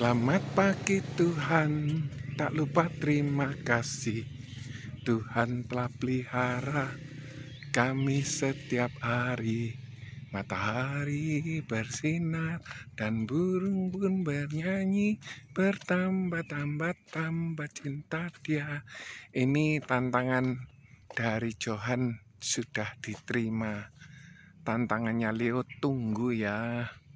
Selamat pagi Tuhan, tak lupa terima kasih Tuhan telah pelihara kami setiap hari Matahari bersinar dan burung pun bernyanyi Bertambah-tambah tambah cinta dia Ini tantangan dari Johan sudah diterima Tantangannya Leo tunggu ya